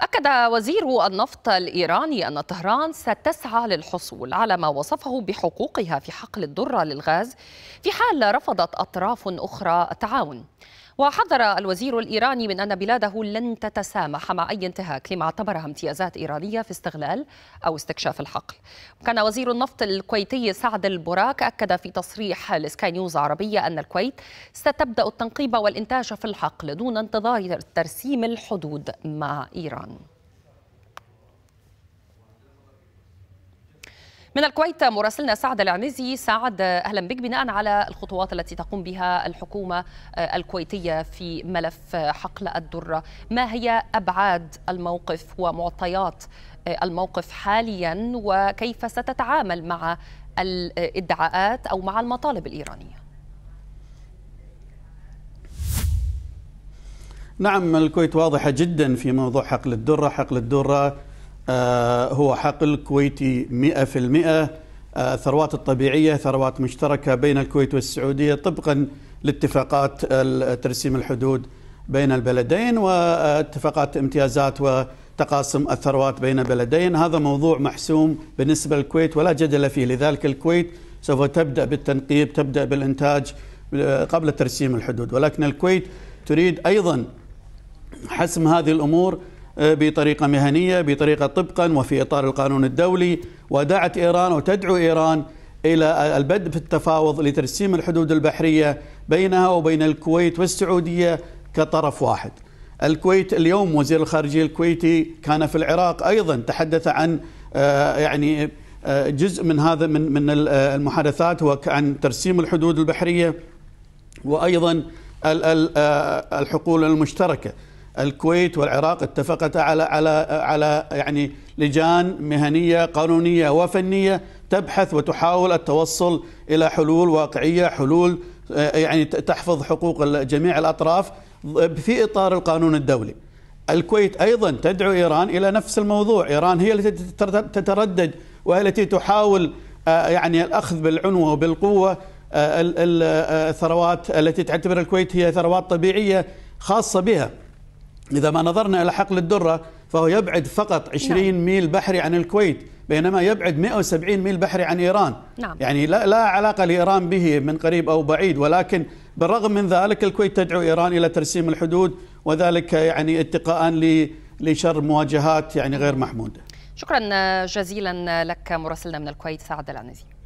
أكد وزير النفط الإيراني أن طهران ستسعى للحصول على ما وصفه بحقوقها في حقل الدرة للغاز في حال رفضت أطراف أخرى التعاون وحذر الوزير الإيراني من أن بلاده لن تتسامح مع أي انتهاك لما اعتبرها امتيازات إيرانية في استغلال أو استكشاف الحقل وكان وزير النفط الكويتي سعد البراك أكد في تصريح لسكاي نيوز عربية أن الكويت ستبدأ التنقيب والإنتاج في الحقل دون انتظار ترسيم الحدود مع إيران من الكويت مراسلنا سعد العنزي سعد اهلا بك بناء على الخطوات التي تقوم بها الحكومه آه، الكويتيه في ملف آه، حقل الدره ما هي ابعاد الموقف ومعطيات آه، الموقف حاليا وكيف ستتعامل مع الادعاءات او مع المطالب الايرانيه نعم الكويت واضحه جدا في موضوع حقل الدره حقل الدره آه، هو حقل كويتي 100% ثروات الطبيعية ثروات مشتركة بين الكويت والسعودية طبقا لاتفاقات ترسيم الحدود بين البلدين واتفاقات امتيازات وتقاسم الثروات بين البلدين هذا موضوع محسوم بالنسبة للكويت ولا جدل فيه لذلك الكويت سوف تبدأ بالتنقيب تبدأ بالإنتاج آه، قبل ترسيم الحدود ولكن الكويت تريد أيضا حسم هذه الأمور بطريقة مهنية بطريقة طبقا وفي إطار القانون الدولي ودعت إيران وتدعو إيران إلى البدء في التفاوض لترسيم الحدود البحرية بينها وبين الكويت والسعودية كطرف واحد الكويت اليوم وزير الخارجية الكويتي كان في العراق أيضا تحدث عن آه، يعني آه، جزء من هذا من من آه، المحادثات هو عن ترسيم الحدود البحرية وأيضا الحقول المشتركة الكويت والعراق اتفقتا على على على يعني لجان مهنيه قانونيه وفنيه تبحث وتحاول التوصل الى حلول واقعيه، حلول آه، يعني تحفظ حقوق جميع الاطراف في اطار القانون الدولي. الكويت ايضا تدعو ايران الى نفس الموضوع، ايران هي التي تتردد وهي التي تحاول آه، يعني الاخذ بالعنوه وبالقوه آه، الثروات التي تعتبر الكويت هي ثروات طبيعيه خاصه بها. إذا ما نظرنا إلى حقل الدرة فهو يبعد فقط 20 نعم. ميل بحري عن الكويت بينما يبعد 170 ميل بحري عن إيران نعم. يعني لا, لا علاقة لإيران به من قريب أو بعيد ولكن بالرغم من ذلك الكويت تدعو إيران إلى ترسيم الحدود وذلك يعني اتقاء لشر مواجهات يعني غير محمودة شكرا جزيلا لك مراسلنا من الكويت سعد العنزي